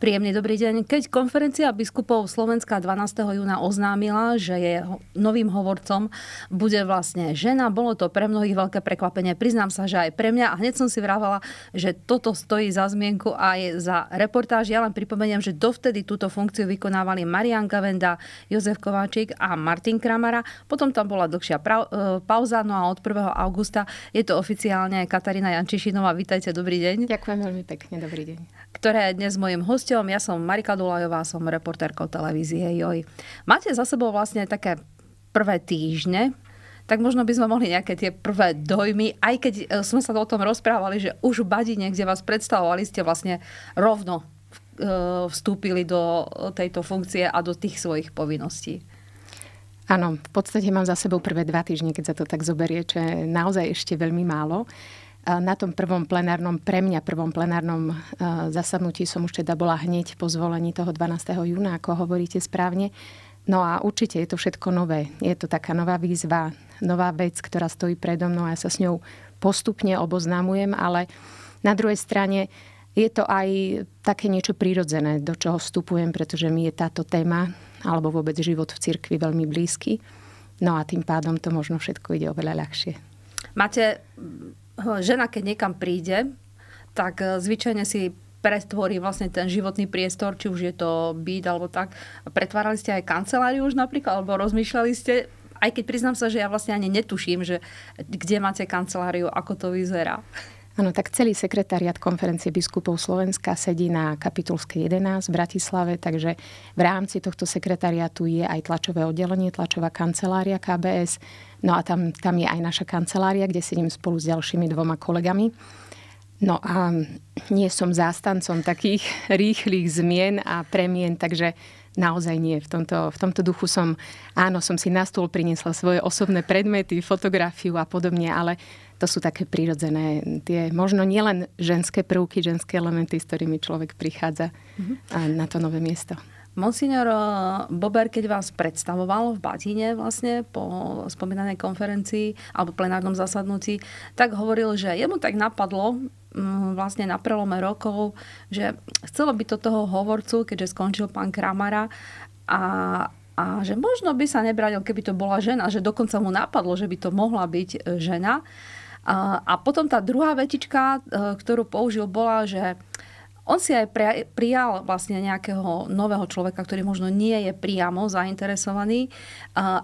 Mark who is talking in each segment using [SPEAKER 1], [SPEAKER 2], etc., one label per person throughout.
[SPEAKER 1] Príjemný dobrý deň. Keď konferencia biskupov Slovenska 12. júna oznámila, že je novým hovorcom bude vlastne žena, bolo to pre mnohých veľké prekvapenie. Priznám sa, že aj pre mňa a hneď som si vravala, že toto stojí za zmienku aj za reportáž. Ja len pripomeniem, že dovtedy túto funkciu vykonávali Marian Gavenda, Jozef Kováčik a Martin Kramara. Potom tam bola dlhšia e, pauza, no a od 1. augusta je to oficiálne Katarína Jančišinová. Vítajte, dobrý deň. Ďakujem veľmi pekne, dobrý deň. Ktorá je dnes mojim hostom hosťom. Ja som Marika Dulajová, som reportérkou televízie JOJ. Máte za sebou vlastne také prvé týždne tak možno by sme mohli nejaké tie prvé dojmy, aj keď e, sme sa o tom rozprávali, že už Badine, kde vás predstavovali, ste vlastne rovno e, vstúpili do e, tejto funkcie a do tých svojich povinností.
[SPEAKER 2] Áno, v podstate mám za sebou prvé dva týždne, keď sa to tak zoberie, čo je naozaj ešte veľmi málo na tom prvom plenárnom, pre mňa prvom plenárnom e, zasadnutí som už teda bola hneď po zvolení toho 12. júna, ako hovoríte správne. No a určite je to všetko nové. Je to taká nová výzva, nová vec, ktorá stojí predo mnou a ja sa s ňou postupne oboznamujem, ale na druhej strane je to aj také niečo prírodzené, do čoho vstupujem, pretože mi je táto téma alebo vôbec život v cirkvi veľmi blízky. No a tým pádom to možno všetko ide oveľa ľahšie.
[SPEAKER 1] Máte Hm, žena, keď niekam príde, tak eh, zvyčajne si pretvorí vlastne ten životný priestor, či už je to byt alebo tak. Pretvárali ste aj kanceláriu už napríklad, alebo rozmýšľali ste, aj keď priznám sa, že ja vlastne ani netuším, že kde máte kanceláriu, ako to vyzerá.
[SPEAKER 2] Áno, tak celý sekretariat konferencie biskupov Slovenska sedí na Kapitulskej 11 v Bratislave, takže v rámci tohto sekretariatu je aj tlačové oddelenie, tlačová kancelária KBS, no a tam, tam je aj naša kancelária, kde sedím spolu s ďalšími dvoma kolegami. No a nie som zástancom takých rýchlych zmien a premien, takže naozaj nie. V tomto, v tomto duchu som, áno, som si na stôl priniesla svoje osobné predmety, fotografiu a podobne, ale to sú také prirodzené tie možno nielen ženské prvky, ženské elementy, s ktorými človek prichádza mm-hmm. na to nové miesto. Monsignor Bober, keď vás predstavoval v Batine vlastne po spomínanej
[SPEAKER 1] konferencii alebo plenárnom zasadnutí, tak hovoril, že jemu tak napadlo mm, vlastne na prelome rokov, že chcelo by to toho hovorcu, keďže skončil pán Kramara a, a že možno by sa nebranil, keby to bola žena, že dokonca mu napadlo, že by to mohla byť žena. A potom tá druhá vetička, e, ktorú použil, bola, že on si aj prijal vlastne nejakého nového človeka, ktorý možno nie je priamo zainteresovaný, e,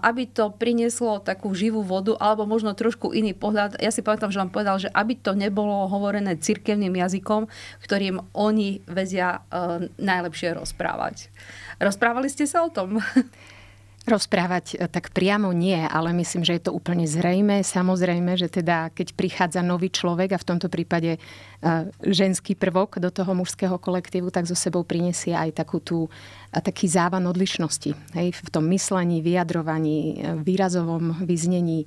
[SPEAKER 1] aby to prinieslo takú živú vodu alebo možno trošku iný pohľad. Ja si pamätám, že vám povedal, že aby to nebolo hovorené cirkevným jazykom, ktorým oni vedia e, najlepšie rozprávať. Rozprávali
[SPEAKER 2] ste sa o tom? Rozprávať e, tak priamo nie, ale myslím, že je to úplne zrejme. Samozrejme, že teda keď prichádza nový človek a v tomto prípade e, ženský prvok do toho mužského kolektívu, tak so sebou prinesie aj takú tú, taký závan odlišnosti. Hej, v tom myslení, vyjadrovaní, e, výrazovom vyznení.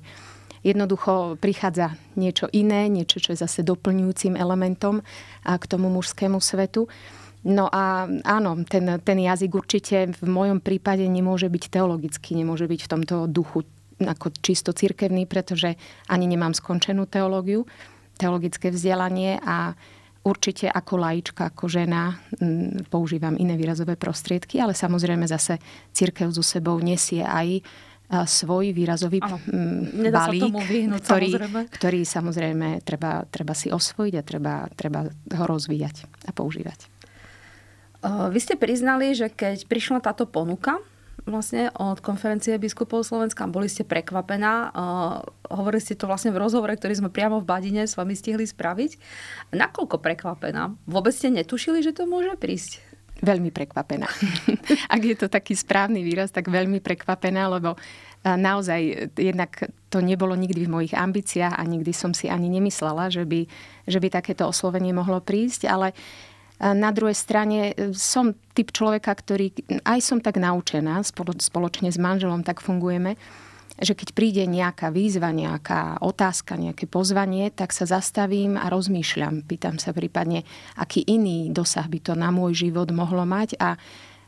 [SPEAKER 2] Jednoducho prichádza niečo iné, niečo, čo je zase doplňujúcim elementom k tomu mužskému svetu. No a áno, ten, ten jazyk určite v mojom prípade nemôže byť teologický, nemôže byť v tomto duchu ako čisto cirkevný, pretože ani nemám skončenú teológiu, teologické vzdelanie a určite ako laička, ako žena používam iné výrazové prostriedky, ale samozrejme zase cirkev so sebou nesie aj e, svoj výrazový Áno, balík, vyhnúť, ktorý, samozrejme. ktorý samozrejme treba, treba si osvojiť a treba, treba ho rozvíjať a používať.
[SPEAKER 1] Eh, vy ste priznali, že keď prišla táto ponuka vlastne od konferencie biskupov Slovenska, boli ste prekvapená. Eh, hovorili ste to vlastne v rozhovore, ktorý sme priamo v Badine s vami stihli spraviť. Nakoľko
[SPEAKER 2] prekvapená? Vôbec ste netušili, že to môže prísť? Veľmi prekvapená. Ak je to taký správny výraz, tak veľmi prekvapená, lebo eh, naozaj jednak to nebolo nikdy v mojich ambíciách a nikdy som si ani nemyslela, že by, že by takéto oslovenie mohlo prísť, ale uh, na druhej strane e, som typ človeka, ktorý aj som tak naučená, spoločne s manželom tak fungujeme, že keď príde nejaká výzva, nejaká otázka, nejaké pozvanie, tak sa zastavím a rozmýšľam. Pýtam sa prípadne, aký iný dosah by to na môj život mohlo mať a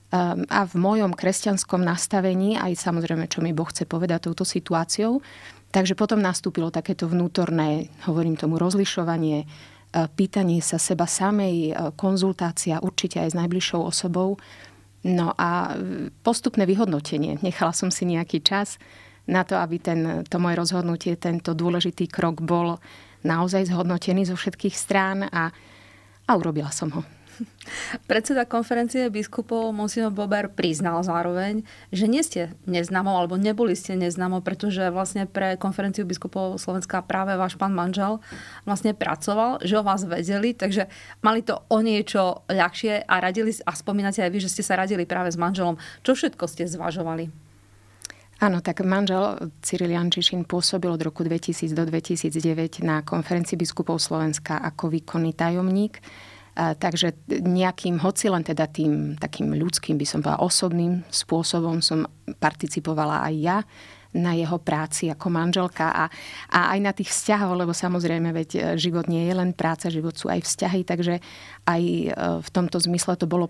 [SPEAKER 2] ehm, a v mojom kresťanskom nastavení, aj samozrejme, čo mi Boh chce povedať touto situáciou. Takže potom nastúpilo takéto vnútorné, hovorím tomu, rozlišovanie, E, pýtanie sa seba samej, e, konzultácia určite aj s najbližšou osobou. No a e, postupné vyhodnotenie. Nechala som si nejaký čas na to, aby ten, to moje rozhodnutie, tento dôležitý krok bol naozaj zhodnotený zo všetkých strán a, a urobila som ho.
[SPEAKER 1] Predseda konferencie biskupov Monsino Bober priznal zároveň, že nie ste neznámou alebo neboli ste neznámou, pretože vlastne pre konferenciu biskupov Slovenska práve váš pán manžel vlastne pracoval, že o vás vedeli, takže mali to o niečo ľahšie a radili a spomínate aj vy, že ste sa radili práve s manželom. Čo všetko ste zvažovali?
[SPEAKER 2] Áno, tak manžel Cyril Jančišin pôsobil od roku 2000 do 2009 na konferencii biskupov Slovenska ako výkonný tajomník Takže nejakým, hoci len teda tým takým ľudským, by som povedala, osobným spôsobom som participovala aj ja na jeho práci ako manželka a, a aj na tých vzťahov, lebo samozrejme, veď e, život nie je len práca, život sú aj vzťahy, takže aj e, v tomto zmysle to bolo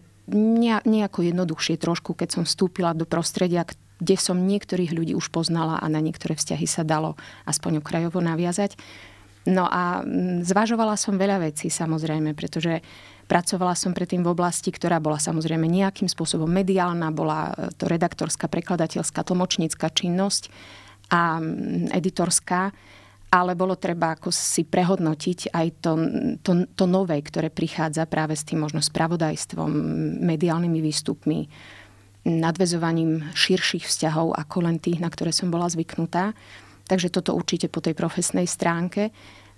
[SPEAKER 2] nejako jednoduchšie trošku, keď som vstúpila do prostredia, kde som niektorých ľudí už poznala a na niektoré vzťahy sa dalo aspoň okrajovo naviazať. No a mm, zvažovala som veľa vecí samozrejme, pretože pracovala som predtým v oblasti, ktorá bola samozrejme nejakým spôsobom mediálna, bola e, to redaktorská, prekladateľská, tlmočnícka činnosť a mm, editorská, ale bolo treba ako si prehodnotiť aj to, to, to nové, ktoré prichádza práve s tým možno spravodajstvom, mediálnymi výstupmi, nadvezovaním širších vzťahov ako len tých, na ktoré som bola zvyknutá. Takže toto určite po tej profesnej stránke.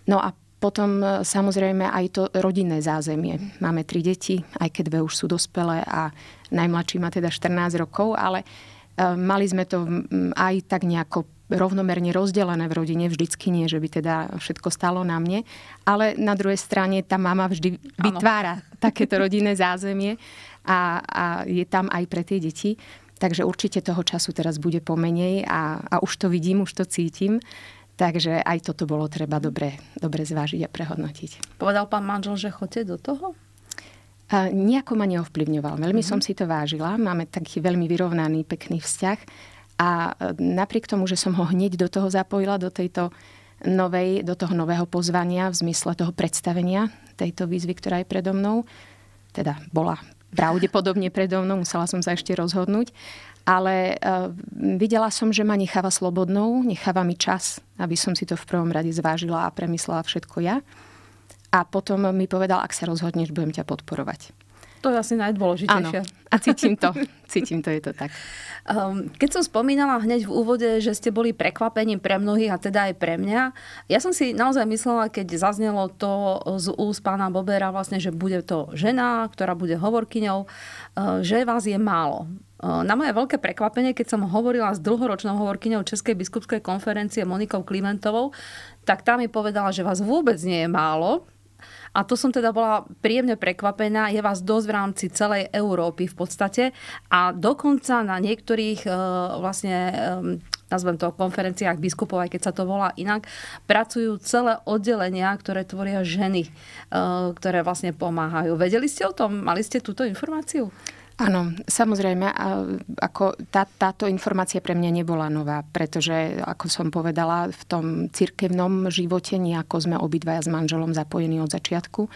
[SPEAKER 2] No a potom e, samozrejme aj to rodinné zázemie. Máme tri deti, aj keď dve už sú dospelé a najmladší má teda 14 rokov, ale e, mali sme to aj tak nejako rovnomerne rozdelené v rodine, vždycky nie, že by teda všetko stalo na mne, ale na druhej strane tá mama vždy vytvára ano. takéto rodinné zázemie a, a je tam aj pre tie deti. Takže určite toho času teraz bude pomenej a, a už to vidím, už to cítim. Takže aj toto bolo treba dobre, dobre zvážiť a prehodnotiť.
[SPEAKER 1] Povedal pán manžel, že chodte do toho?
[SPEAKER 2] A nejako ma neovplyvňoval. Veľmi mm-hmm. som si to vážila. Máme taký veľmi vyrovnaný, pekný vzťah. A e, napriek tomu, že som ho hneď do toho zapojila, do tejto novej, do toho nového pozvania v zmysle toho predstavenia tejto výzvy, ktorá je predo mnou, teda bola pravdepodobne predo mnou, musela som sa ešte rozhodnúť. Ale uh, videla som, že ma necháva slobodnou, necháva mi čas, aby som si to v prvom rade zvážila a premyslela všetko ja. A potom mi povedal, ak sa rozhodneš, budem ťa podporovať
[SPEAKER 1] to je asi najdôležitejšie. Áno. A cítim to. Cítim to, je to tak. Um, keď som spomínala hneď v úvode, že ste boli prekvapením pre mnohých a teda aj pre mňa, ja som si naozaj myslela, keď zaznelo to z úst pána Bobera, vlastne, že bude to žena, ktorá bude hovorkyňou, uh, že vás je málo. Uh, na moje veľké prekvapenie, keď som hovorila s dlhoročnou hovorkyňou Českej biskupskej konferencie Monikou Klimentovou, tak tá mi povedala, že vás vôbec nie je málo, a to som teda bola príjemne prekvapená. Je vás dosť v rámci celej Európy v podstate. A dokonca na niektorých e, vlastne e, nazvem to, konferenciách biskupov, aj keď sa to volá inak, pracujú celé oddelenia, ktoré tvoria ženy, e, ktoré vlastne pomáhajú. Vedeli ste o tom? Mali ste túto informáciu?
[SPEAKER 2] Áno, samozrejme, ako tá, táto informácia pre mňa nebola nová, pretože, ako som povedala, v tom cirkevnom živote nejako sme obidvaja s manželom zapojení od začiatku.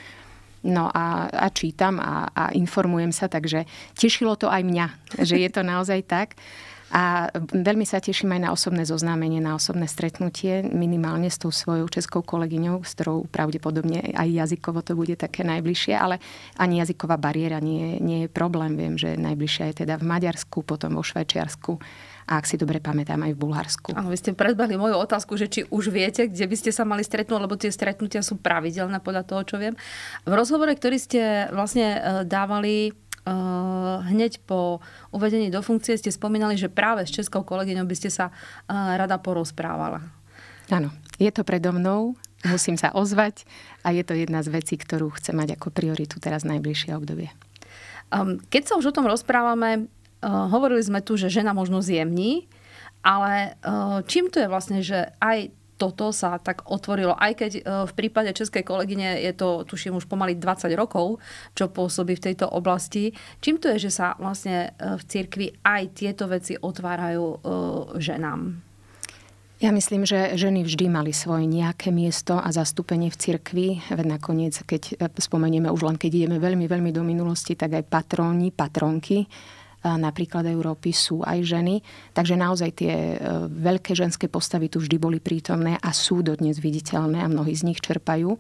[SPEAKER 2] No a, a čítam a, a informujem sa, takže tešilo to aj mňa, že je to naozaj tak. A veľmi sa teším aj na osobné zoznámenie, na osobné stretnutie, minimálne s tou svojou českou kolegyňou, s ktorou pravdepodobne aj jazykovo to bude také najbližšie, ale ani jazyková bariéra nie, nie je problém. Viem, že najbližšia je teda v Maďarsku, potom vo Švajčiarsku a ak si dobre pamätám, aj v Bulharsku.
[SPEAKER 1] Áno, vy ste predbehli moju otázku, že či už viete, kde by ste sa mali stretnúť, lebo tie stretnutia sú pravidelné podľa toho, čo viem. V rozhovore, ktorý ste e, vlastne e, dávali Eh, hneď po uvedení do funkcie ste spomínali, že práve s českou kolegyňou by ste sa eh, rada porozprávala.
[SPEAKER 2] Áno, je to predo mnou, musím sa ozvať a je to jedna z vecí, ktorú chcem mať ako prioritu teraz najbližšie obdobie.
[SPEAKER 1] Ehm, keď sa už o tom rozprávame, eh, hovorili sme tu, že žena možno zjemní, ale čím to je vlastne, že aj toto sa tak otvorilo, aj keď e, v prípade českej kolegyne je to, tuším, už pomaly 20 rokov, čo pôsobí v tejto oblasti. Čím to je, že sa vlastne e, v cirkvi aj tieto veci otvárajú e, ženám?
[SPEAKER 2] Ja myslím, že ženy vždy mali svoje nejaké miesto a zastúpenie v cirkvi. Veď nakoniec, keď spomenieme už len, keď ideme veľmi, veľmi do minulosti, tak aj patróni, patronky napríklad Európy sú aj ženy. Takže naozaj tie e, veľké ženské postavy tu vždy boli prítomné a sú dodnes viditeľné a mnohí z nich čerpajú.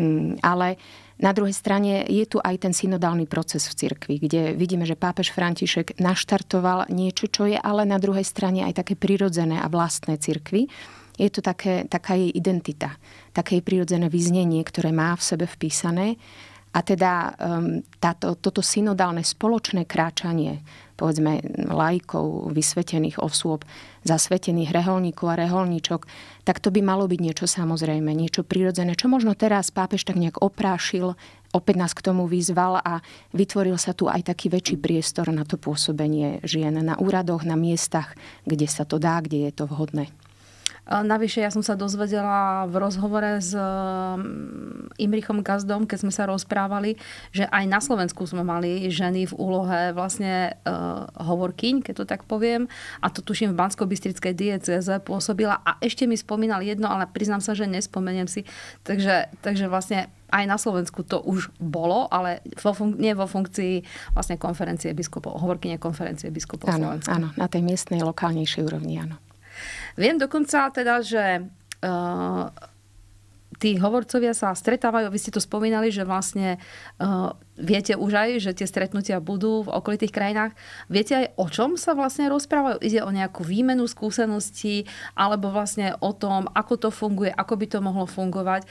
[SPEAKER 2] Mm, ale na druhej strane je tu aj ten synodálny proces v cirkvi, kde vidíme, že pápež František naštartoval niečo, čo je ale na druhej strane aj také prirodzené a vlastné cirkvi. Je to také, taká jej identita, také jej prirodzené vyznenie, ktoré má v sebe vpísané a teda um, táto, toto synodálne spoločné kráčanie povedzme lajkov, vysvetených osôb, zasvetených reholníkov a reholníčok, tak to by malo byť niečo samozrejme, niečo prirodzené, čo možno teraz pápež tak nejak oprášil, opäť nás k tomu vyzval a vytvoril sa tu aj taký väčší priestor na to pôsobenie žien na úradoch, na miestach, kde sa to dá, kde je to vhodné. Eh, navyše
[SPEAKER 1] ja som sa dozvedela v rozhovore s mm, Imrichom Gazdom, keď sme sa rozprávali, že aj na Slovensku sme mali ženy v úlohe vlastne uh, hovorkyň, keď to tak poviem. A to tuším v Bansko-Bistrickej dieceze pôsobila. A ešte mi spomínal jedno, ale priznám sa, že nespomeniem si. Takže, takže vlastne aj na Slovensku to už bolo, ale vo fun- nie vo funkcii vlastne konferencie biskupov, hovorkyne konferencie
[SPEAKER 2] biskupov. Áno, áno, na tej miestnej, lokálnejšej úrovni, áno.
[SPEAKER 1] Viem dokonca teda, že uh, tí hovorcovia sa stretávajú, vy ste to spomínali, že vlastne uh, viete už aj, že tie stretnutia budú v okolitých krajinách. Viete aj, o čom sa vlastne rozprávajú? Ide o nejakú výmenu skúseností, alebo vlastne o tom, ako to funguje, ako by to mohlo fungovať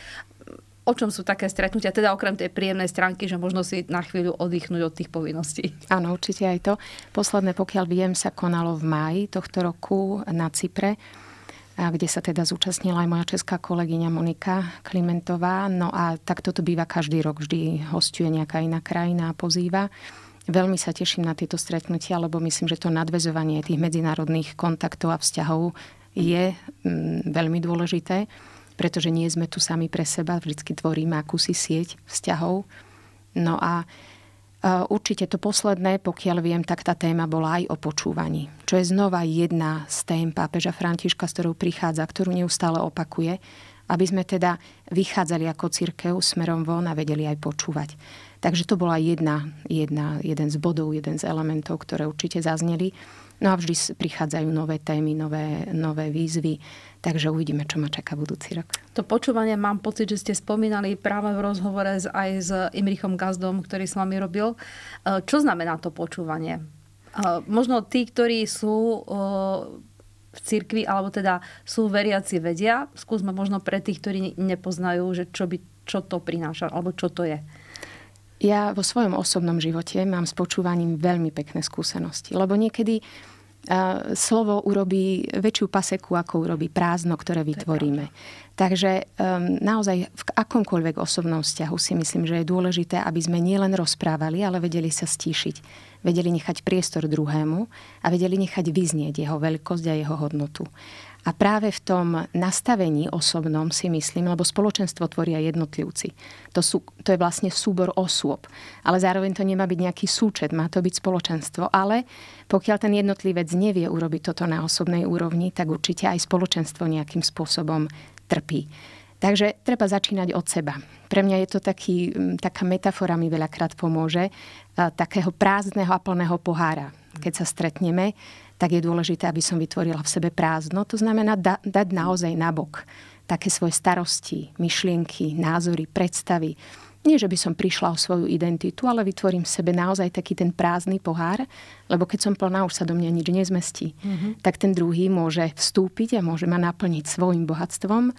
[SPEAKER 1] o čom sú také stretnutia, teda okrem tej
[SPEAKER 2] príjemnej stránky, že možno si na chvíľu oddychnúť od tých povinností. Áno, určite aj to. Posledné, pokiaľ viem, sa konalo v máji tohto roku na Cypre, kde sa teda zúčastnila aj moja česká kolegyňa Monika Klimentová. No a tak toto býva každý rok, vždy hostuje nejaká iná krajina a pozýva. Veľmi sa teším na tieto stretnutia, lebo myslím, že to nadvezovanie tých medzinárodných kontaktov a vzťahov je mm, veľmi dôležité pretože nie sme tu sami pre seba, vždy tvoríme akúsi sieť vzťahov. No a e, Určite to posledné, pokiaľ viem, tak tá téma bola aj o počúvaní, čo je znova jedna z tém pápeža Františka, s ktorou prichádza, ktorú neustále opakuje, aby sme teda vychádzali ako církev smerom von a vedeli aj počúvať. Takže to bola jedna, jedna, jeden z bodov, jeden z elementov, ktoré určite zazneli. No a vždy prichádzajú nové témy, nové, nové výzvy, takže uvidíme, čo ma čaká budúci rok.
[SPEAKER 1] To počúvanie mám pocit, že ste spomínali práve v rozhovore aj s Imrichom Gazdom, ktorý s vami robil. Eh, čo znamená to počúvanie? Eh, možno tí, ktorí sú eh, v cirkvi, alebo teda sú veriaci, vedia. Skúsme možno pre tých, ktorí nepoznajú, že čo, by, čo to prináša, alebo čo to je.
[SPEAKER 2] Ja vo svojom osobnom živote mám s počúvaním veľmi pekné skúsenosti, lebo niekedy slovo urobí väčšiu paseku, ako urobí prázdno, ktoré vytvoríme. Takže um, naozaj v akomkoľvek osobnom vzťahu si myslím, že je dôležité, aby sme nielen rozprávali, ale vedeli sa stíšiť. Vedeli nechať priestor druhému a vedeli nechať vyznieť jeho veľkosť a jeho hodnotu. A práve v tom nastavení osobnom si myslím, lebo spoločenstvo tvoria jednotlivci. To, sú, to je vlastne súbor osôb. Ale zároveň to nemá byť nejaký súčet, má to byť spoločenstvo. Ale pokiaľ ten jednotlivec nevie urobiť toto na osobnej úrovni, tak určite aj spoločenstvo nejakým spôsobom trpí. Takže treba začínať od seba. Pre mňa je to taký, taká metafora mi veľakrát pomôže, takého prázdneho a plného pohára. Keď sa stretneme, tak je dôležité, aby som vytvorila v sebe prázdno. To znamená da, dať naozaj nabok také svoje starosti, myšlienky, názory, predstavy. Nie, že by som prišla o svoju identitu, ale vytvorím v sebe naozaj taký ten prázdny pohár, lebo keď som plná, už sa do mňa nič nezmestí. Mm-hmm. Tak ten druhý môže vstúpiť a môže ma naplniť svojim bohatstvom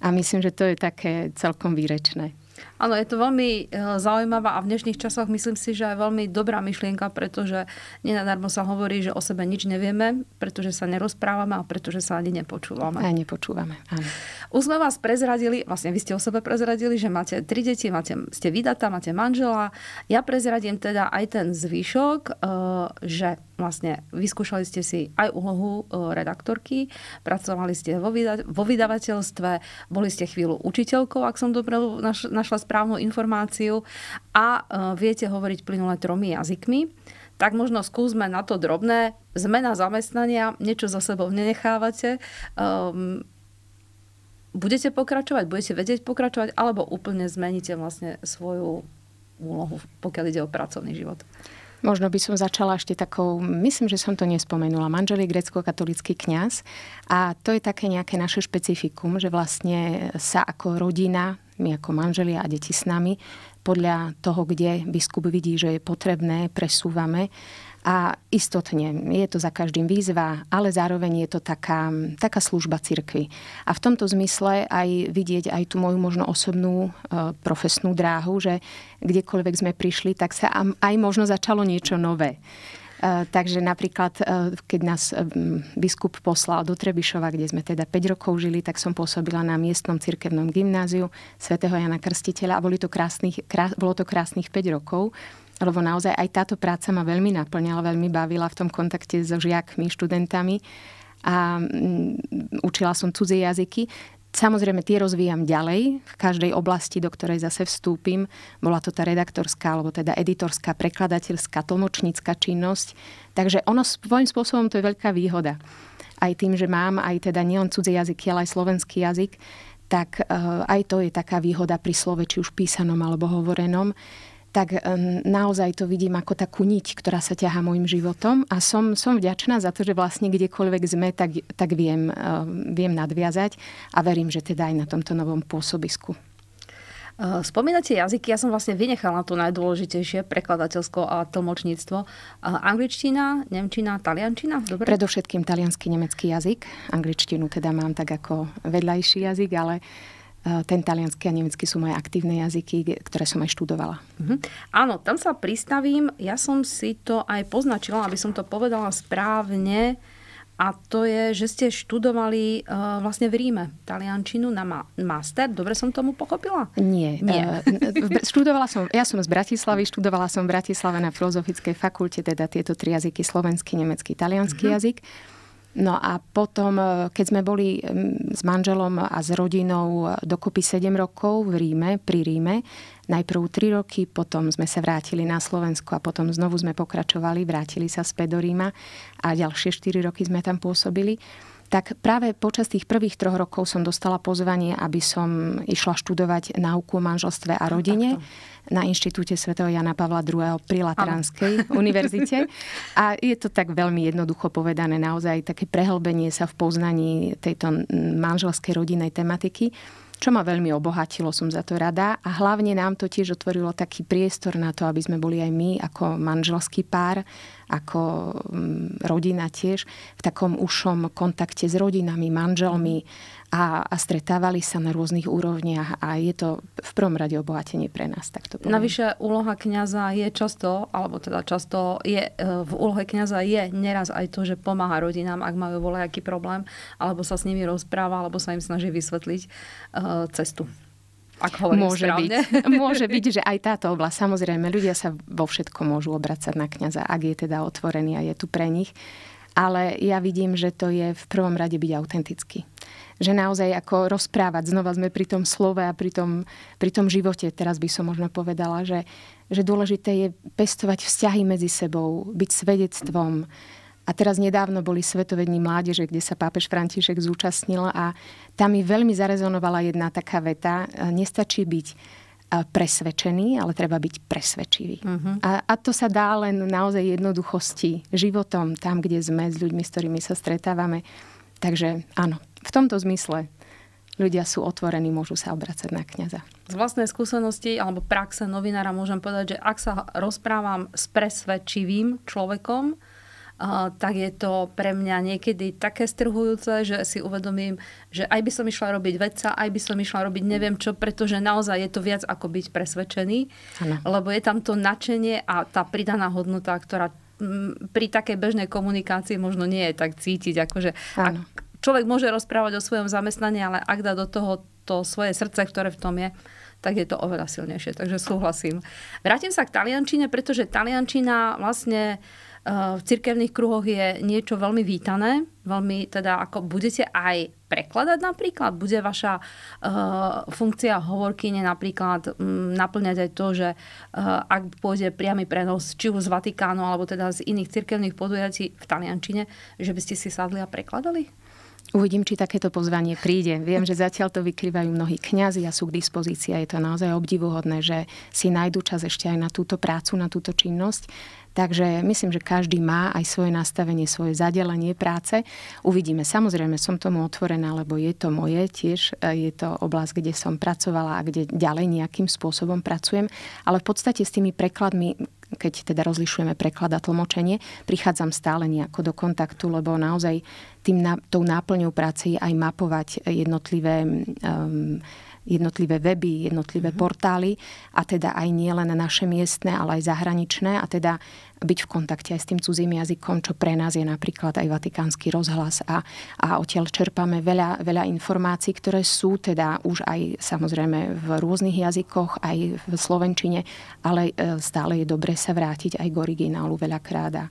[SPEAKER 2] a myslím, že to je také celkom výrečné.
[SPEAKER 1] Áno, je to veľmi eh, zaujímavá a v dnešných časoch myslím si, že je veľmi dobrá myšlienka, pretože nenadarmo sa hovorí, že o sebe nič nevieme, pretože sa nerozprávame a pretože sa ani nepočúvame. Aj
[SPEAKER 2] nepočúvame, áno.
[SPEAKER 1] Už sme vás prezradili, vlastne vy ste o sebe prezradili, že máte tri deti, máte, ste vydatá, máte manžela. Ja prezradím teda aj ten zvyšok, eh, že vlastne vyskúšali ste si aj úlohu e, redaktorky, pracovali ste vo, vydavateľstve, boli ste chvíľu učiteľkou, ak som dobre našla správnu informáciu a e, viete hovoriť plynule tromi jazykmi. Tak možno skúsme na to drobné. Zmena zamestnania, niečo za sebou nenechávate. Um, budete pokračovať, budete vedieť pokračovať, alebo úplne zmeníte vlastne svoju úlohu, pokiaľ ide o pracovný život?
[SPEAKER 2] Možno by som začala ešte takou, myslím, že som to nespomenula. Manžel je grecko-katolický kňaz a to je také nejaké naše špecifikum, že vlastne sa ako rodina, my ako manželia a deti s nami, podľa toho, kde biskup vidí, že je potrebné, presúvame a istotne, je to za každým výzva, ale zároveň je to taká, taká služba cirkvi. A v tomto zmysle aj vidieť aj tú moju možno osobnú e, profesnú dráhu, že kdekoľvek sme prišli, tak sa aj možno začalo niečo nové. E, takže napríklad, e, keď nás e, biskup poslal do Trebišova, kde sme teda 5 rokov žili, tak som pôsobila na miestnom cirkevnom gymnáziu svätého Jana Krstiteľa a boli to krásnych, krás, bolo to krásnych 5 rokov lebo naozaj aj táto práca ma veľmi naplňala, veľmi bavila v tom kontakte so žiakmi, študentami a mm, učila som cudzie jazyky. Samozrejme, tie rozvíjam ďalej v každej oblasti, do ktorej zase vstúpim. Bola to tá redaktorská, alebo teda editorská, prekladateľská, tlmočnícka činnosť. Takže ono svojím spôsobom to je veľká výhoda. Aj tým, že mám aj teda nielen cudzie jazyky, ale aj slovenský jazyk, tak eh, aj to je taká výhoda pri slove, či už písanom alebo hovorenom, tak um, naozaj to vidím ako takú niť, ktorá sa ťahá môjim životom a som, som vďačná za to, že vlastne kdekoľvek sme, tak, tak viem, viem nadviazať a verím, že teda aj na tomto novom pôsobisku. Spomínate jazyky, ja som vlastne
[SPEAKER 1] vynechala to najdôležitejšie, prekladateľstvo a tlmočníctvo. Angličtina, nemčina,
[SPEAKER 2] taliančina? Dobre? Predovšetkým talianský nemecký jazyk. Angličtinu teda mám tak ako vedľajší jazyk, ale Eh, ten talianský a nemecký sú moje aktívne jazyky, ktoré som aj študovala.
[SPEAKER 1] Mhm. Áno, tam sa pristavím. Ja som si to aj poznačila, aby som to povedala správne. A to je, že ste študovali uh, vlastne v Ríme taliančinu na ma- master. Dobre som tomu pochopila?
[SPEAKER 2] Nie. Eh, Nie. Uh, študovala som, ja som z Bratislavy, študovala som v Bratislave na Filozofickej fakulte, teda tieto tri jazyky, slovenský, nemecký, talianský uh-huh. jazyk. No a potom, e, keď sme boli s manželom a s rodinou e, dokopy 7 rokov v Ríme, pri Ríme, najprv 3 roky, potom sme sa vrátili na Slovensko a potom znovu sme pokračovali, vrátili sa späť do Ríma a ďalšie 4 roky sme tam pôsobili tak práve počas tých prvých troch rokov som dostala pozvanie, aby som išla študovať náuku o manželstve a no, rodine. no, na Inštitúte svätého Jana Pavla II pri Latranskej ano. univerzite. A je to tak veľmi jednoducho povedané, naozaj také prehlbenie sa v poznaní tejto manželskej rodinnej tematiky čo ma veľmi obohatilo, som za to rada a hlavne nám to tiež otvorilo taký priestor na to, aby sme boli aj my ako manželský pár, ako mm, rodina tiež v takom ušom kontakte s rodinami, manželmi a, a stretávali sa na rôznych úrovniach a je to v prvom rade obohatenie pre nás. Tak to Navyše
[SPEAKER 1] úloha kňaza je často, alebo teda často je, e, v úlohe kňaza je neraz aj to, že pomáha rodinám, ak majú voľajaký problém, alebo sa s nimi rozpráva, alebo sa im snaží
[SPEAKER 2] vysvetliť uh, cestu.
[SPEAKER 1] Ak hovorím môže Byť, môže
[SPEAKER 2] byť, že aj táto oblasť. Samozrejme, ľudia sa vo všetko môžu obracať na kňaza, ak je teda otvorený a je tu pre nich ale ja vidím, že to je v prvom rade byť autentický. Že naozaj ako rozprávať, znova sme pri tom slove a pri tom, pri tom živote, teraz by som možno povedala, že, že dôležité je pestovať vzťahy medzi sebou, byť svedectvom. A teraz nedávno boli Svetové dní mládeže, kde sa pápež František zúčastnil a tam mi veľmi zarezonovala jedna taká veta. Nestačí byť presvedčený, ale treba byť presvedčivý. Uh-huh. A, a to sa dá len naozaj jednoduchosti, životom, tam, kde sme, s ľuďmi, s ktorými sa stretávame. Takže áno, v tomto zmysle ľudia sú otvorení, môžu sa obracať na kňaza.
[SPEAKER 1] Z vlastnej skúsenosti alebo praxe novinára môžem povedať, že ak sa rozprávam s presvedčivým človekom, tak je to pre mňa niekedy také strhujúce, že si uvedomím, že aj by som išla robiť veca, aj by som išla robiť neviem čo, pretože naozaj je to viac ako byť presvedčený, ano. lebo je tam to nadšenie a tá pridaná hodnota, ktorá pri takej bežnej komunikácii možno nie je tak cítiť. Akože, ak človek môže rozprávať o svojom zamestnaní, ale ak dá do toho to svoje srdce, ktoré v tom je, tak je to oveľa silnejšie. Takže súhlasím. Vrátim sa k taliančine, pretože taliančina vlastne uh, Eh, v cirkevných kruhoch je niečo veľmi vítané, veľmi teda ako budete aj prekladať napríklad, bude vaša uh, funkcia hovorkyne napríklad um, naplňať aj to, že uh, ak pôjde priamy prenos či už z Vatikánu alebo teda z iných cirkevných podujatí v
[SPEAKER 2] Taliančine, že by ste si sadli a prekladali? Uvidím, či takéto pozvanie príde. Viem, že zatiaľ to vykrývajú mnohí kňazi a sú k dispozícii a je to naozaj obdivuhodné, že si nájdú čas ešte aj na túto prácu, na túto činnosť. Takže myslím, že každý má aj svoje nastavenie, svoje zadelenie práce. Uvidíme. Samozrejme, som tomu otvorená, lebo je to moje tiež. E, je to oblasť, kde som pracovala a kde ďalej nejakým spôsobom pracujem. Ale v podstate s tými prekladmi keď teda rozlišujeme preklad a tlmočenie, prichádzam stále nejako do kontaktu, lebo naozaj tým, tou náplňou práce je aj mapovať jednotlivé um, jednotlivé weby, jednotlivé mm-hmm. portály a teda aj nielen naše miestne, ale aj zahraničné a teda byť v kontakte aj s tým cudzím jazykom, čo pre nás je napríklad aj vatikánsky rozhlas a, a odtiaľ čerpáme veľa, veľa informácií, ktoré sú teda už aj samozrejme v rôznych jazykoch, aj v slovenčine, ale e, stále je dobre sa vrátiť aj k originálu veľakrát a,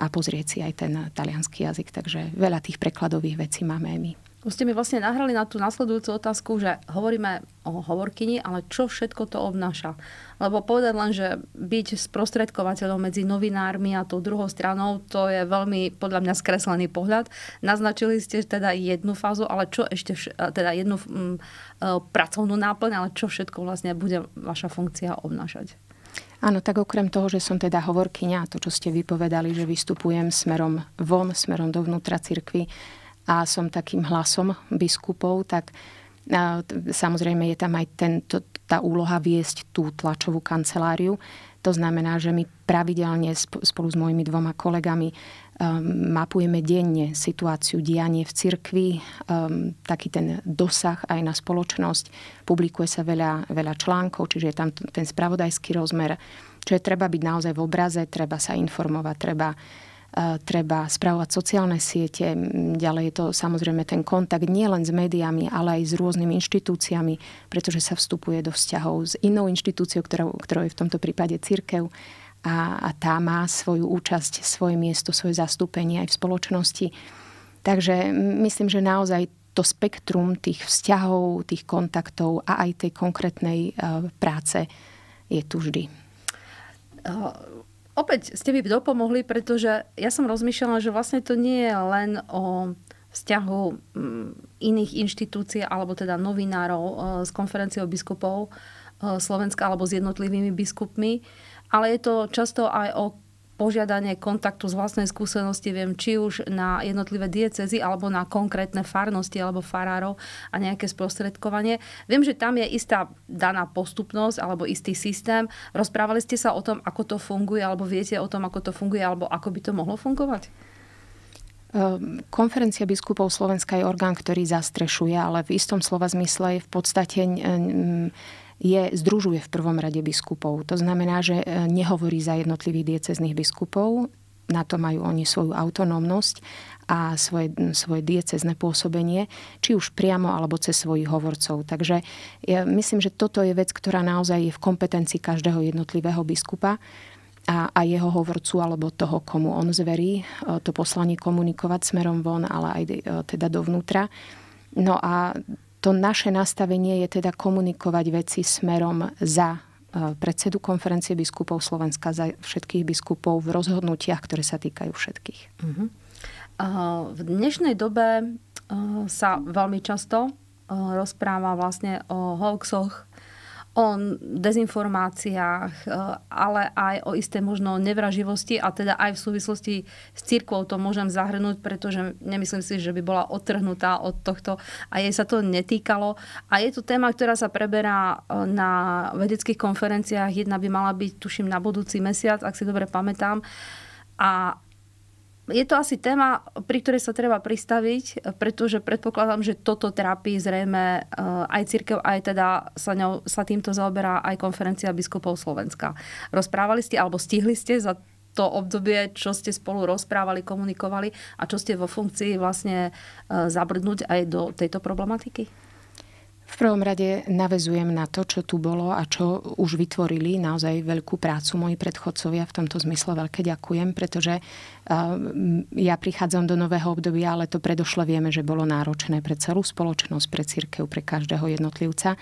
[SPEAKER 2] a pozrieť si aj ten talianský jazyk. Takže veľa tých prekladových vecí máme aj my
[SPEAKER 1] ste mi vlastne nahrali na tú nasledujúcu otázku, že hovoríme o hovorkyni, ale čo všetko to obnáša. Lebo povedať len, že byť sprostredkovateľom medzi novinármi a tou druhou stranou, to je veľmi podľa mňa skreslený pohľad. Naznačili ste teda jednu fázu, ale čo ešte, teda jednu m, mm, e, pracovnú náplň, ale čo všetko vlastne bude vaša funkcia obnášať?
[SPEAKER 2] Áno, tak okrem toho, že som teda hovorkyňa, to, čo ste vypovedali, že vystupujem smerom von, smerom dovnútra cirkvi a som takým hlasom biskupov, tak samozrejme je tam aj tento, tá úloha viesť tú tlačovú kanceláriu. To znamená, že my pravidelne spolu s mojimi dvoma kolegami um, mapujeme denne situáciu dianie v cirkvi, um, taký ten dosah aj na spoločnosť. Publikuje sa veľa, veľa článkov, čiže je tam ten spravodajský rozmer. Čo je treba byť naozaj v obraze, treba sa informovať, treba Eh, treba spravovať sociálne siete, ďalej je to samozrejme ten kontakt nielen s médiami, ale aj s rôznymi inštitúciami, pretože sa vstupuje do vzťahov s inou inštitúciou, ktorou, ktorou je v tomto prípade církev a, a tá má svoju účasť, svoje miesto, svoje zastúpenie aj v spoločnosti. Takže myslím, že naozaj to spektrum tých vzťahov, tých kontaktov a aj tej konkrétnej eh, práce je tu vždy eh,
[SPEAKER 1] opäť ste mi dopomohli, pretože ja som rozmýšľala, že vlastne to nie je len o vzťahu mm, iných inštitúcií alebo teda novinárov s e, konferenciou biskupov e, Slovenska alebo s jednotlivými biskupmi, ale je to často aj o požiadanie kontaktu z vlastnej skúsenosti, viem, či už na jednotlivé diecezy alebo na konkrétne farnosti alebo farárov a nejaké sprostredkovanie. Viem, že tam je istá daná postupnosť alebo istý systém. Rozprávali ste sa o tom, ako to funguje alebo viete o tom, ako to funguje alebo ako by to mohlo fungovať?
[SPEAKER 2] Ehm, konferencia biskupov Slovenska je orgán, ktorý zastrešuje, ale v istom slova zmysle je v podstate je, združuje v prvom rade biskupov. To znamená, že e, nehovorí za jednotlivých diecezných biskupov, na to majú oni svoju autonómnosť a svoje, svoje diecezne pôsobenie, či už priamo alebo cez svojich hovorcov. Takže ja myslím, že toto je vec, ktorá naozaj je v kompetencii každého jednotlivého biskupa a, a jeho hovorcu alebo toho, komu on zverí e, to poslanie komunikovať smerom von, ale aj e, teda dovnútra. No a to naše nastavenie je teda komunikovať veci smerom za e, predsedu konferencie biskupov Slovenska za všetkých biskupov v rozhodnutiach, ktoré sa týkajú všetkých.
[SPEAKER 1] Uh-huh. V dnešnej dobe e, sa veľmi často e, rozpráva vlastne o hoaxoch, o dezinformáciách, e, ale aj o isté možno nevraživosti a teda aj v súvislosti s církvou to môžem zahrnúť, pretože nemyslím si, že by bola odtrhnutá od tohto a jej sa to netýkalo. A je to téma, ktorá sa preberá e, na vedeckých konferenciách. Jedna by mala byť, tuším, na budúci mesiac, ak si dobre pamätám. A je to asi téma, pri ktorej sa treba pristaviť, pretože predpokladám, že toto trápi zrejme eh, aj církev, aj teda sa, ňou, sa týmto zaoberá aj konferencia biskupov Slovenska. Rozprávali ste, alebo stihli ste za to obdobie, čo ste spolu rozprávali, komunikovali a čo ste vo funkcii vlastne eh, zabrdnúť aj do tejto problematiky?
[SPEAKER 2] V prvom rade navezujem na to, čo tu bolo a čo už vytvorili naozaj veľkú prácu moji predchodcovia. V tomto zmysle veľké ďakujem, pretože Ehm, ja prichádzam do nového obdobia, ale to predošle vieme, že bolo náročné pre celú spoločnosť, pre církev, pre každého jednotlivca.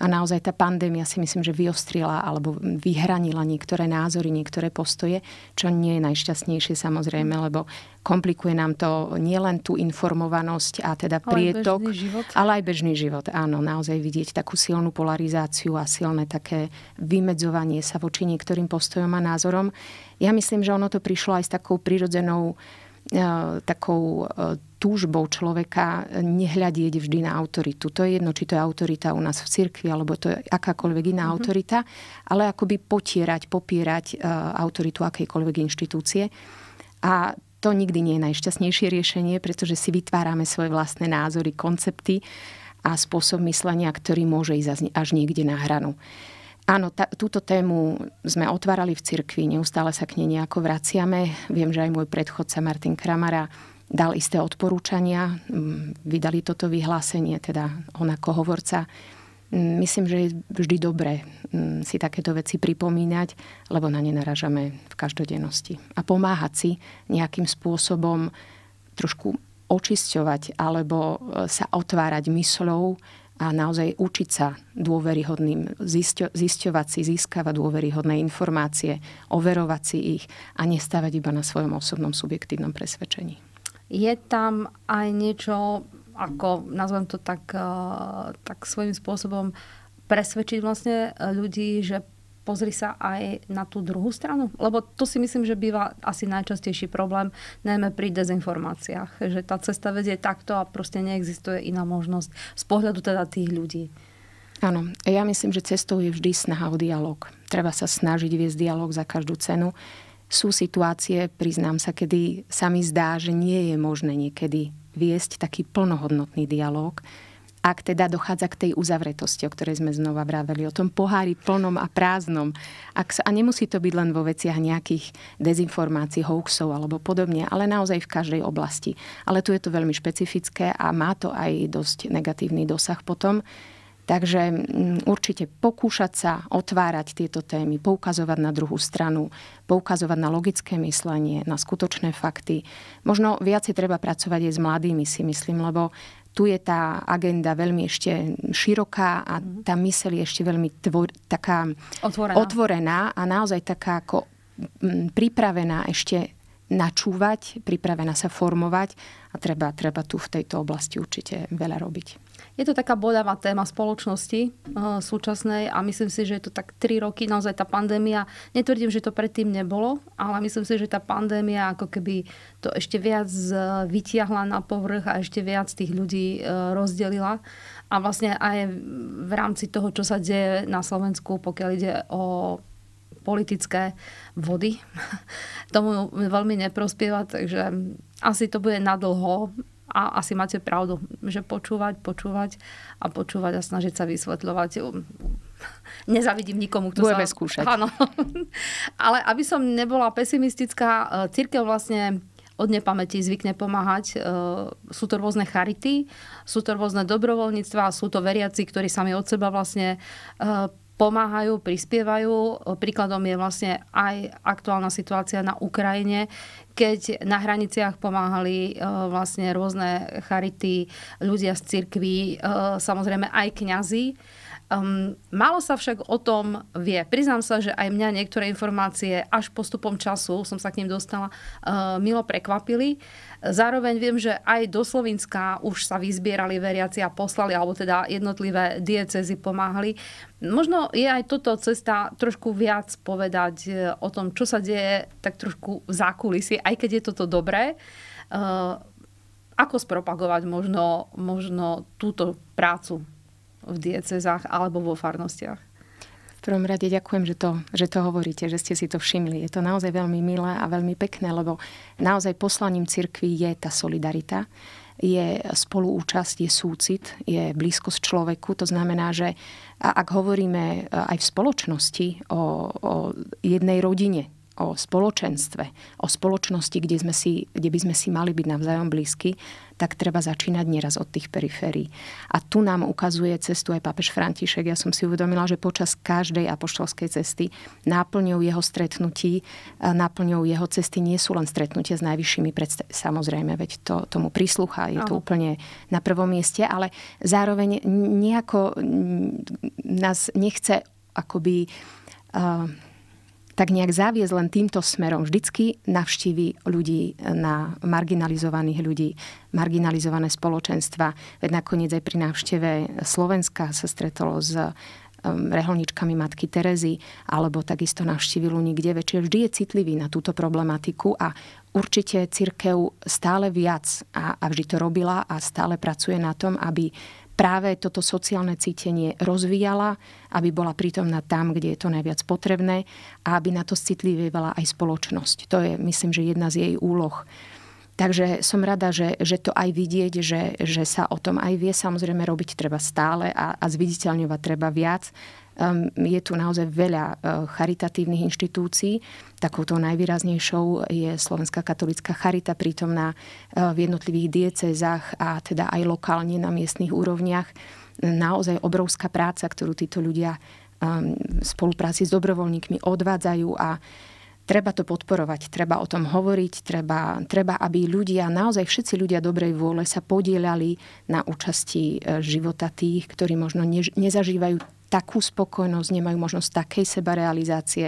[SPEAKER 2] A naozaj tá pandémia si myslím, že vyostrila alebo vyhranila niektoré názory, niektoré postoje, čo nie je najšťastnejšie samozrejme, lebo komplikuje nám to nielen tú informovanosť a teda prietok, ale aj bežný život. Ale aj bežný život. Áno, naozaj vidieť takú silnú polarizáciu a silné také vymedzovanie sa voči niektorým postojom a názorom. Ja myslím, že ono to prišlo aj s takou prírodou prirodzenou e, takou e, túžbou človeka nehľadieť vždy na autoritu. To je jedno, či to je autorita u nás v cirkvi, alebo to je akákoľvek iná mm-hmm. autorita, ale akoby potierať, popierať e, autoritu akejkoľvek inštitúcie. A to nikdy nie je najšťastnejšie riešenie, pretože si vytvárame svoje vlastné názory, koncepty a spôsob myslenia, ktorý môže ísť až niekde na hranu. Áno, tá, túto tému sme otvárali v cirkvi, neustále sa k nej nejako vraciame. Viem, že aj môj predchodca Martin Kramara dal isté odporúčania, vydali toto vyhlásenie, teda on ako hovorca. Myslím, že je vždy dobré si takéto veci pripomínať, lebo na ne naražame v každodennosti. A pomáhať si nejakým spôsobom trošku očisťovať alebo e, sa otvárať mysľou a naozaj učiť sa dôveryhodným, zisťo, zisťovať si, získavať dôveryhodné informácie, overovať si ich a nestavať iba na svojom osobnom subjektívnom presvedčení.
[SPEAKER 1] Je tam aj niečo, ako nazvem to tak, eh, tak svojím spôsobom presvedčiť vlastne eh, ľudí, že pozri sa aj na tú druhú stranu? Lebo to si myslím, že býva asi najčastejší problém, najmä pri dezinformáciách, že tá cesta vedie takto a proste neexistuje iná možnosť z pohľadu teda
[SPEAKER 2] tých ľudí. Áno, ja myslím, že cestou je vždy snaha o dialog. Treba sa snažiť viesť dialog za každú cenu. Sú situácie, priznám sa, kedy sa mi zdá, že nie je možné niekedy viesť taký plnohodnotný dialog, ak teda dochádza k tej uzavretosti, o ktorej sme znova vraveli, o tom pohári plnom a prázdnom. Ak sa, a nemusí to byť len vo veciach nejakých dezinformácií, hoaxov alebo podobne, ale naozaj v každej oblasti. Ale tu je to veľmi špecifické a má to aj dosť negatívny dosah potom. Takže mm, určite pokúšať sa otvárať tieto témy, poukazovať na druhú stranu, poukazovať na logické myslenie, na skutočné fakty. Možno viacej treba pracovať aj s mladými, si myslím, lebo tu je tá agenda veľmi ešte široká a mhm. tá myseľ je ešte veľmi tvor, taká otvorená. otvorená a naozaj taká ako mm, pripravená ešte načúvať, pripravená sa formovať a treba, treba tu v tejto oblasti určite veľa robiť.
[SPEAKER 1] Je to taká bodavá téma spoločnosti uh, súčasnej a myslím si, že je to tak tri roky naozaj tá pandémia. Netvrdím, že to predtým nebolo, ale myslím si, že tá pandémia ako keby to ešte viac eh, vytiahla na povrch a ešte viac tých ľudí uh, rozdelila. A vlastne aj v rámci toho, čo sa deje na Slovensku, pokiaľ ide o politické vody. Tomu veľmi neprospieva, takže asi to bude nadlho a asi máte pravdu, že počúvať, počúvať a počúvať a snažiť sa vysvetľovať. Um, nezavidím nikomu, kto Budeme sa... skúšať. Áno. Ale aby som nebola pesimistická, eh, církev vlastne od nepamäti zvykne pomáhať. Eh, sú to rôzne charity, sú to rôzne dobrovoľníctva, sú to veriaci, ktorí sami od seba vlastne eh, pomáhajú, prispievajú. Príkladom je vlastne aj aktuálna situácia na Ukrajine, keď na hraniciach pomáhali e, vlastne rôzne charity, ľudia z cirkví, e, samozrejme aj kňazi. Um, malo sa však o tom vie. Priznám sa, že aj mňa niektoré informácie až postupom času som sa k ním dostala, uh, milo prekvapili. Uh, Zároveň viem, že aj do Slovenska už sa vyzbierali veriaci a poslali, alebo teda jednotlivé diecezy pomáhali. Možno je aj toto cesta trošku viac povedať e, o tom, čo sa deje tak trošku v zákulisí, aj keď je toto dobré. E, ako spropagovať možno, možno túto prácu
[SPEAKER 2] v diecezách alebo vo farnostiach? V prvom rade ďakujem, že to, že to hovoríte, že ste si to všimli. Je to naozaj veľmi milé a veľmi pekné, lebo naozaj poslaním cirkvi je tá solidarita je spoluúčasť, je súcit, je blízkosť človeku. To znamená, že ak hovoríme e, aj v spoločnosti o, o jednej rodine, o spoločenstve, o spoločnosti, kde, sme si, kde by sme si mali byť navzájom blízky, tak treba začínať nieraz od tých periférií. A tu nám ukazuje cestu aj pápež František. Ja som si uvedomila, že počas každej apoštolskej cesty náplňou jeho stretnutí, náplňou jeho cesty nie sú len stretnutia s najvyššími predstaviteľmi. Samozrejme, veď to, tomu príslucha, je to Aha. úplne na prvom mieste, ale zároveň nejako nás nechce akoby uh, tak nejak záviesť len týmto smerom. Vždycky navštívi ľudí e, na marginalizovaných ľudí, marginalizované spoločenstva. Veď nakoniec aj pri návšteve Slovenska sa stretolo s e, reholničkami matky Terezy, alebo takisto navštívil nikde väčšie. Vždy je citlivý na túto problematiku a určite cirkev stále viac a, a vždy to robila a stále pracuje na tom, aby práve toto sociálne cítenie rozvíjala, aby bola prítomná tam, kde je to najviac potrebné a aby na to citlivievala aj spoločnosť. To je, myslím, že jedna z jej úloh. Takže som rada, že, že to aj vidieť, že, že sa o tom aj vie. Samozrejme robiť treba stále a, a zviditeľňovať treba viac, je tu naozaj veľa eh, charitatívnych inštitúcií. Takouto najvýraznejšou je Slovenská katolická charita prítomná eh, v jednotlivých diecezách a teda aj lokálne na miestnych úrovniach. Naozaj obrovská práca, ktorú títo ľudia v spolupráci s dobrovoľníkmi odvádzajú a treba to podporovať, treba o tom hovoriť, treba, treba, aby ľudia, naozaj všetci ľudia dobrej vôle sa podielali na účasti eh, života tých, ktorí možno nezažívajú takú spokojnosť, nemajú možnosť takej sebarealizácie,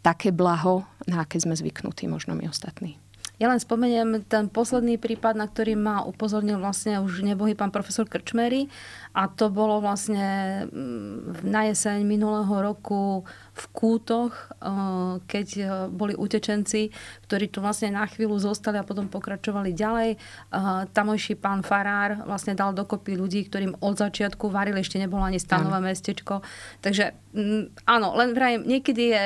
[SPEAKER 2] také blaho, na aké sme zvyknutí možno my ostatní.
[SPEAKER 1] Ja len spomeniem ten posledný prípad, na ktorý ma upozornil vlastne už nebohý pán profesor Krčmery a to bolo vlastne mm, na jeseň minulého roku v Kútoch, e, keď e, boli utečenci, ktorí tu vlastne na chvíľu zostali a potom pokračovali ďalej. E, tamojší pán Farár vlastne dal dokopy ľudí, ktorým od začiatku varili, ešte nebolo ani stanové mestečko. Takže mm, áno, len vrajem, niekedy je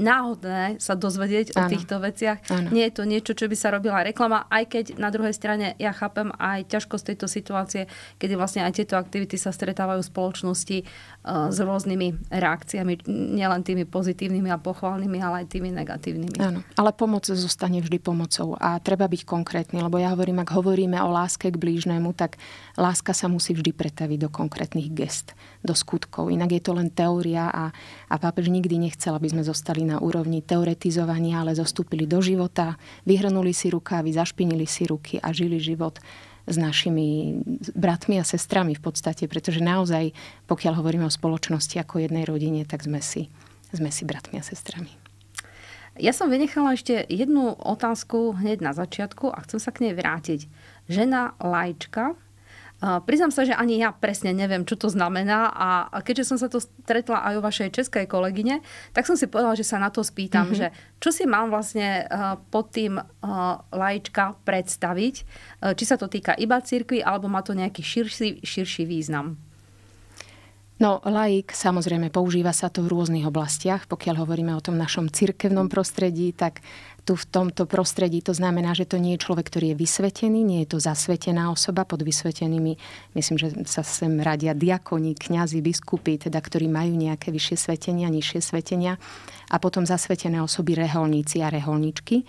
[SPEAKER 1] náhodné sa dozvedieť ano. o týchto veciach. Ano. Nie je to niečo, čo by sa robila reklama, aj keď na druhej strane ja chápem aj ťažkosť tejto situácie, kedy vlastne aj tieto aktivity sa stretávajú v spoločnosti uh, s rôznymi reakciami, nielen tými pozitívnymi a pochvalnými, ale aj tými negatívnymi. Áno,
[SPEAKER 2] ale pomoc zostane vždy pomocou a treba byť konkrétny, lebo ja hovorím, ak hovoríme o láske k blížnemu, tak láska sa musí vždy pretaviť do konkrétnych gest, do skutkov. Inak je to len teória a, a pápež nikdy nechcel, aby sme zostali na úrovni teoretizovania, ale zostúpili do života, vyhrnuli si rukávy, zašpinili si ruky a žili život s našimi bratmi a sestrami v podstate, pretože naozaj, pokiaľ hovoríme o spoločnosti ako jednej rodine, tak sme si, sme si bratmi a sestrami.
[SPEAKER 1] Ja som vynechala ešte jednu otázku hneď na začiatku a chcem sa k nej vrátiť. Žena lajčka, Priznám sa, že ani ja presne neviem, čo to znamená a keďže som sa to stretla aj u vašej českej kolegyne, tak som si povedala, že sa na to spýtam, mm-hmm. že čo si mám vlastne e, pod tým e, lajčka predstaviť, e, či sa to týka iba cirkvi alebo má to nejaký širší, širší význam.
[SPEAKER 2] No, laik, samozrejme, používa sa to v rôznych oblastiach. Pokiaľ hovoríme o tom našom cirkevnom prostredí, tak tu v tomto prostredí to znamená, že to nie je človek, ktorý je vysvetený, nie je to zasvetená osoba pod vysvetenými. Myslím, že sa sem radia diakoni, kňazi, biskupy, teda, ktorí majú nejaké vyššie svetenia, nižšie svetenia. A potom zasvetené osoby, reholníci a reholničky.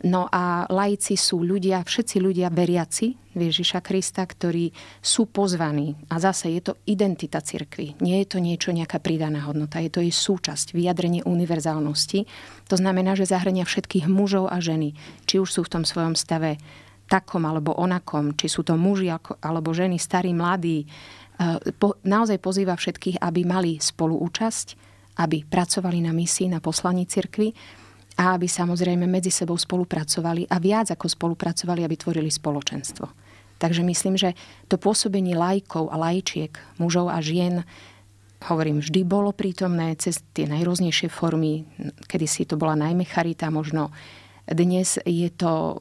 [SPEAKER 2] No a laici sú ľudia, všetci ľudia veriaci Ježiša Krista, ktorí sú pozvaní. A zase je to identita cirkvy. Nie je to niečo, nejaká pridaná hodnota. Je to jej súčasť, vyjadrenie univerzálnosti. To znamená, že zahrania všetkých mužov a ženy. Či už sú v tom svojom stave takom alebo onakom, či sú to muži alebo ženy, starí, mladí, e, naozaj pozýva všetkých, aby mali spoluúčasť, aby pracovali na misii, na poslaní cirkvi a aby samozrejme medzi sebou spolupracovali a viac ako spolupracovali, aby tvorili spoločenstvo. Takže myslím, že to pôsobenie lajkov a lajčiek, mužov a žien, hovorím, vždy bolo prítomné cez tie najrôznejšie formy. Kedy si to bola najmä charita, možno dnes je to,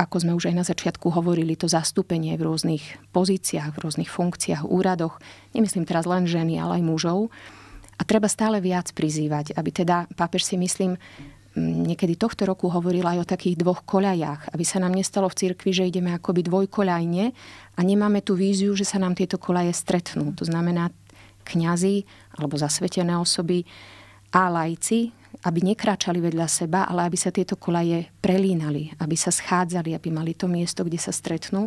[SPEAKER 2] ako sme už aj na začiatku hovorili, to zastúpenie v rôznych pozíciách, v rôznych funkciách, úradoch. Nemyslím teraz len ženy, ale aj mužov. A treba stále viac prizývať, aby teda pápež si myslím Mm, niekedy tohto roku hovorila aj o takých dvoch koľajách. aby sa nám nestalo v cirkvi, že ideme akoby dvojkoľajne a nemáme tú víziu, že sa nám tieto koľaje stretnú. To znamená kňazi alebo zasvetené osoby a lajci, aby nekráčali vedľa seba, ale aby sa tieto koľaje prelínali, aby sa schádzali, aby mali to miesto, kde sa stretnú.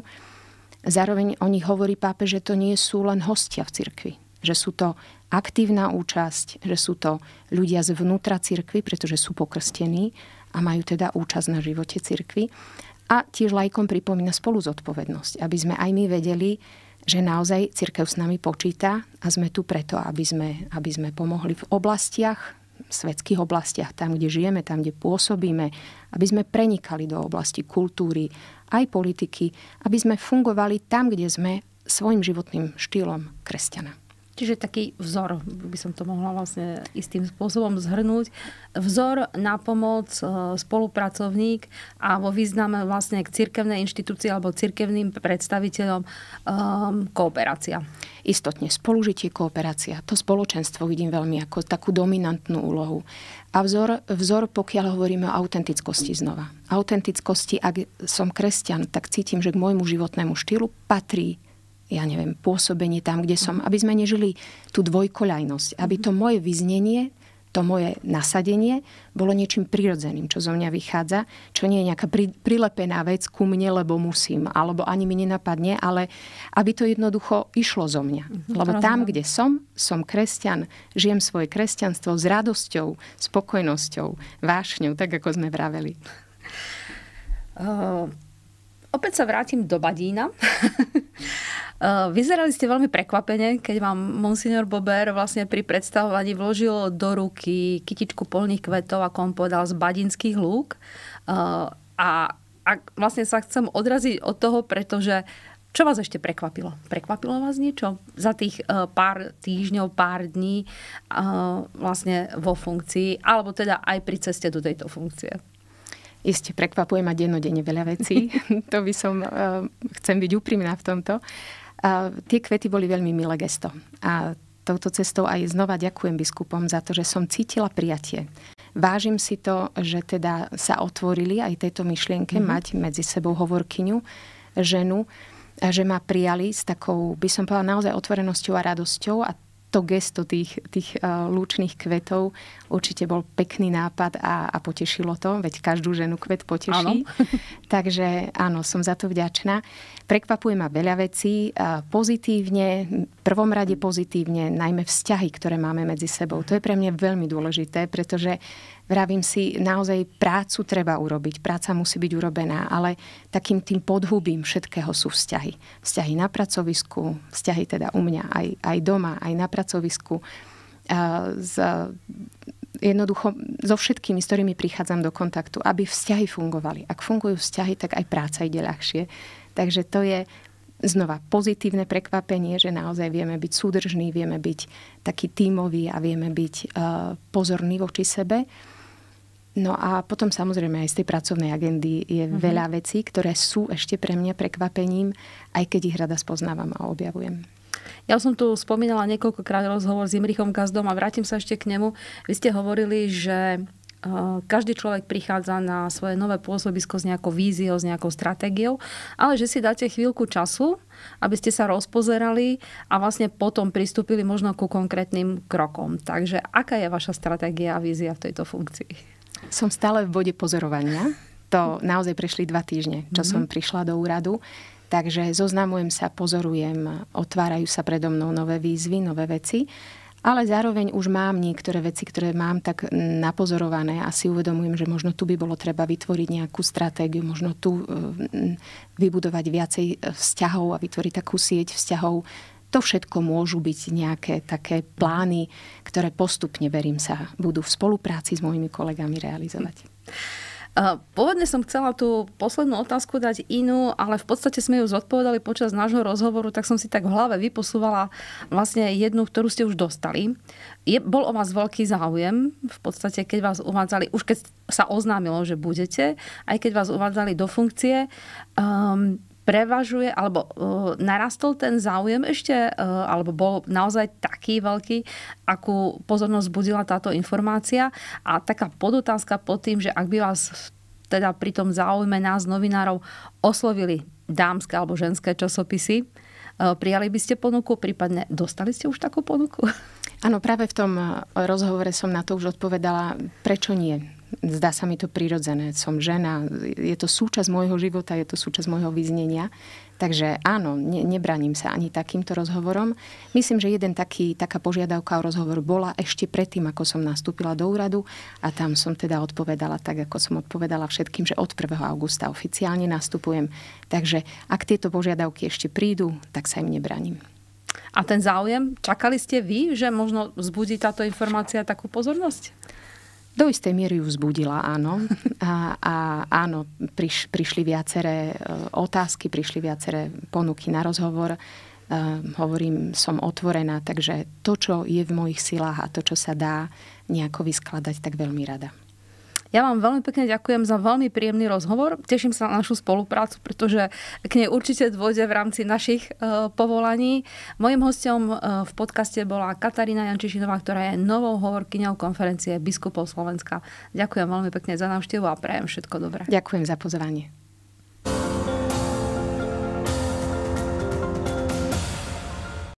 [SPEAKER 2] Zároveň o nich hovorí pápe, že to nie sú len hostia v cirkvi, že sú to aktívna účasť, že sú to ľudia zvnútra cirkvy, pretože sú pokrstení a majú teda účasť na živote cirkvy. A tiež lajkom pripomína spolu zodpovednosť, aby sme aj my vedeli, že naozaj cirkev s nami počíta a sme tu preto, aby sme, aby sme pomohli v oblastiach, v svetských oblastiach, tam, kde žijeme, tam, kde pôsobíme, aby sme prenikali do oblasti kultúry, aj politiky, aby sme fungovali tam, kde sme svojim životným štýlom kresťana.
[SPEAKER 1] Čiže taký vzor, by som to mohla vlastne istým spôsobom zhrnúť. Vzor na pomoc, e, spolupracovník a vo význame vlastne k cirkevnej
[SPEAKER 2] inštitúcii alebo cirkevným predstaviteľom um, kooperácia. Istotne, spolužitie, kooperácia. To spoločenstvo vidím veľmi ako takú dominantnú úlohu. A vzor, vzor, pokiaľ hovoríme o autentickosti znova. Autentickosti, ak som kresťan, tak cítim, že k môjmu životnému štýlu patrí ja neviem, pôsobenie tam, kde som, aby sme nežili tú dvojkoľajnosť, aby to moje vyznenie, to moje nasadenie bolo niečím prirodzeným, čo zo mňa vychádza, čo nie je nejaká pri, prilepená vec ku mne, lebo musím, alebo ani mi nenapadne, ale aby to jednoducho išlo zo mňa. Mhm, lebo tam, kde som, som kresťan, žijem svoje kresťanstvo s radosťou, spokojnosťou, vášňou, tak ako sme vraveli. Ehm,
[SPEAKER 1] opäť sa vrátim do Badína. Eh, vyzerali ste veľmi prekvapene, keď vám monsignor Bober vlastne pri predstavovaní vložil do ruky kytičku polných kvetov, ako on povedal, z badinských lúk. Eh, a, a vlastne sa chcem odraziť od toho, pretože čo vás ešte prekvapilo? Prekvapilo vás niečo za tých eh, pár týždňov, pár dní vlastne vo funkcii, alebo teda aj
[SPEAKER 2] pri ceste do tejto funkcie? Isté, prekvapuje ma dennodenne veľa vecí. to by som, eh, chcem byť úprimná v tomto. Uh, tie kvety boli veľmi milé gesto. A touto cestou aj znova ďakujem biskupom za to, že som cítila prijatie. Vážim si to, že teda sa otvorili aj tejto myšlienke mm-hmm. mať medzi sebou hovorkyňu, ženu, že ma prijali s takou, by som povedala, naozaj otvorenosťou a radosťou a to gesto tých, tých eh, lúčných kvetov určite bol pekný nápad a, a potešilo to, veď každú ženu kvet poteší. Áno. Takže áno, som za to vďačná. Prekvapuje ma veľa vecí. Eh, pozitívne, v prvom rade pozitívne, najmä vzťahy, ktoré máme medzi sebou. To je pre mňa veľmi dôležité, pretože vravím si, naozaj prácu treba urobiť, práca musí byť urobená, ale takým tým podhubím všetkého sú vzťahy. Vzťahy na pracovisku, vzťahy teda u mňa aj, aj doma, aj na pracovisku. Z, jednoducho so všetkými, s ktorými prichádzam do kontaktu, aby vzťahy fungovali. Ak fungujú vzťahy, tak aj práca ide ľahšie. Takže to je znova pozitívne prekvapenie, že naozaj vieme byť súdržní, vieme byť taký tímoví a vieme byť uh, pozorní voči sebe. No a potom samozrejme aj z tej pracovnej agendy je uh-huh. veľa vecí, ktoré sú ešte pre mňa prekvapením, aj keď ich rada spoznávam a objavujem.
[SPEAKER 1] Ja som tu spomínala niekoľkokrát rozhovor s Imrichom Gazdom a vrátim sa ešte k nemu. Vy ste hovorili, že e, každý človek prichádza na svoje nové pôsobisko s nejakou víziou, s nejakou stratégiou, ale že si dáte chvíľku času, aby ste sa rozpozerali a vlastne potom pristúpili
[SPEAKER 2] možno ku konkrétnym krokom. Takže aká je vaša stratégia a vízia v tejto funkcii? Som stále v bode pozorovania. To naozaj prešli dva týždne, čo mm-hmm. som prišla do úradu. Takže zoznamujem sa, pozorujem, otvárajú sa predo mnou nové výzvy, nové veci. Ale zároveň už mám niektoré veci, ktoré mám tak napozorované a si uvedomujem, že možno tu by bolo treba vytvoriť nejakú stratégiu, možno tu eh, vybudovať viacej eh, vzťahov a vytvoriť takú sieť vzťahov to všetko môžu byť nejaké také plány, ktoré postupne, verím sa, budú v spolupráci s mojimi kolegami realizovať. Hm. Eh, pôvodne som chcela tú poslednú otázku dať inú,
[SPEAKER 1] ale v podstate sme ju zodpovedali počas nášho rozhovoru, tak som si tak v hlave vyposúvala vlastne jednu, ktorú ste už dostali. Je, bol o vás veľký záujem, v podstate keď vás uvádzali, už keď sa oznámilo, že budete, aj keď vás uvádzali do funkcie. Um, prevažuje, alebo uh, narastol ten záujem ešte, uh, alebo bol naozaj taký veľký, akú pozornosť budila táto informácia. A taká podotázka pod tým, že ak by vás teda pri tom záujme nás, novinárov, oslovili
[SPEAKER 2] dámske alebo ženské časopisy, uh, prijali by ste ponuku, prípadne dostali ste už takú ponuku? Áno, práve v tom rozhovore som na to už odpovedala, prečo nie zdá sa mi to prirodzené. Som žena, je to súčasť môjho života, je to súčasť môjho vyznenia. Takže áno, ne, nebraním sa ani takýmto rozhovorom. Myslím, že jeden taký, taká požiadavka o rozhovor bola ešte predtým, ako som nastúpila do úradu a tam som teda odpovedala tak, ako som odpovedala všetkým, že od 1. augusta oficiálne nastupujem. Takže ak tieto požiadavky ešte prídu, tak sa im nebraním.
[SPEAKER 1] A ten záujem, čakali ste vy, že možno vzbudí táto informácia takú pozornosť?
[SPEAKER 2] Do istej miery ju vzbudila, áno. A, a áno, priš, prišli viaceré e, otázky, prišli viaceré ponuky na rozhovor. E, hovorím, som otvorená, takže to, čo je v mojich silách a to, čo sa dá nejako vyskladať, tak veľmi rada.
[SPEAKER 1] Ja vám veľmi pekne ďakujem za veľmi príjemný rozhovor. Teším sa na našu
[SPEAKER 2] spoluprácu, pretože
[SPEAKER 1] k nej určite dôjde v rámci našich e, povolaní. Mojím hostom e, v podcaste bola Katarína Jančišinová, ktorá je novou hovorkyňou konferencie biskupov Slovenska. Ďakujem veľmi pekne za návštevu a prajem všetko dobré. Ďakujem za pozvanie.